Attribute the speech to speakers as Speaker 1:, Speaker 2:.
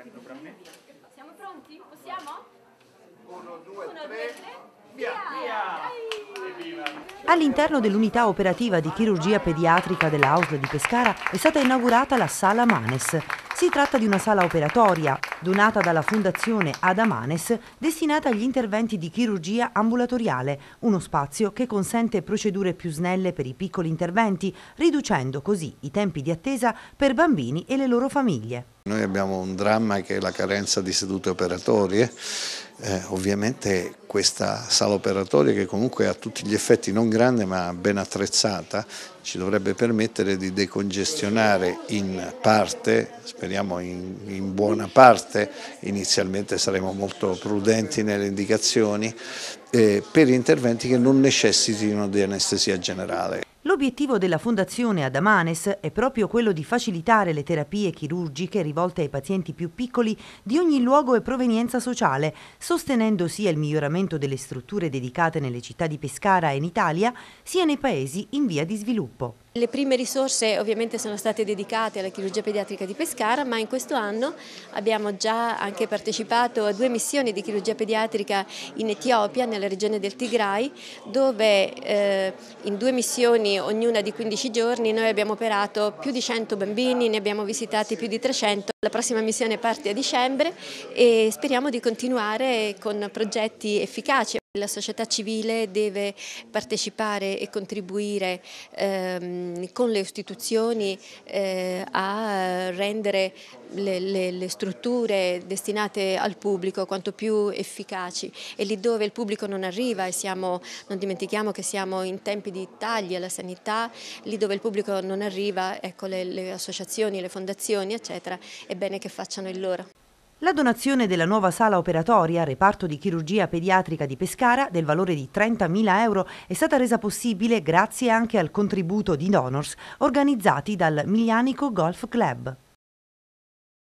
Speaker 1: prendo fra me. Siamo pronti? Possiamo? Uno, due, Uno, tre. Due, tre. Via!
Speaker 2: All'interno dell'unità operativa di chirurgia pediatrica dell'Ausla di Pescara è stata inaugurata la Sala Manes. Si tratta di una sala operatoria donata dalla Fondazione Adamanes destinata agli interventi di chirurgia ambulatoriale, uno spazio che consente procedure più snelle per i piccoli interventi, riducendo così i tempi di attesa per bambini e le loro famiglie.
Speaker 3: Noi abbiamo un dramma che è la carenza di sedute operatorie, eh, ovviamente questa sala operatoria che comunque ha tutti gli effetti non grande ma ben attrezzata ci dovrebbe permettere di decongestionare in parte, speriamo in, in buona parte, inizialmente saremo molto prudenti nelle indicazioni, eh, per interventi che non necessitino di anestesia generale.
Speaker 2: L'obiettivo della Fondazione Adamanes è proprio quello di facilitare le terapie chirurgiche rivolte ai pazienti più piccoli di ogni luogo e provenienza sociale, sostenendo sia il miglioramento delle strutture dedicate nelle città di Pescara e in Italia, sia nei paesi in via di sviluppo.
Speaker 1: Le prime risorse ovviamente sono state dedicate alla chirurgia pediatrica di Pescara, ma in questo anno abbiamo già anche partecipato a due missioni di chirurgia pediatrica in Etiopia, nella regione del Tigray, dove eh, in due missioni, ognuna di 15 giorni, noi abbiamo operato più di 100 bambini, ne abbiamo visitati più di 300. La prossima missione parte a dicembre e speriamo di continuare con progetti efficaci. La società civile deve partecipare e contribuire ehm, con le istituzioni eh, a rendere le, le, le, strutture destinate al pubblico quanto più efficaci e lì dove il pubblico non arriva e siamo, non dimentichiamo che siamo in tempi di tagli alla sanità, lì dove il pubblico non arriva ecco, le, le associazioni, le fondazioni eccetera è bene che facciano il loro.
Speaker 2: La donazione della nuova sala operatoria, reparto di chirurgia pediatrica di Pescara, del valore di 30.000 euro, è stata resa possibile grazie anche al contributo di donors organizzati dal Miglianico Golf Club.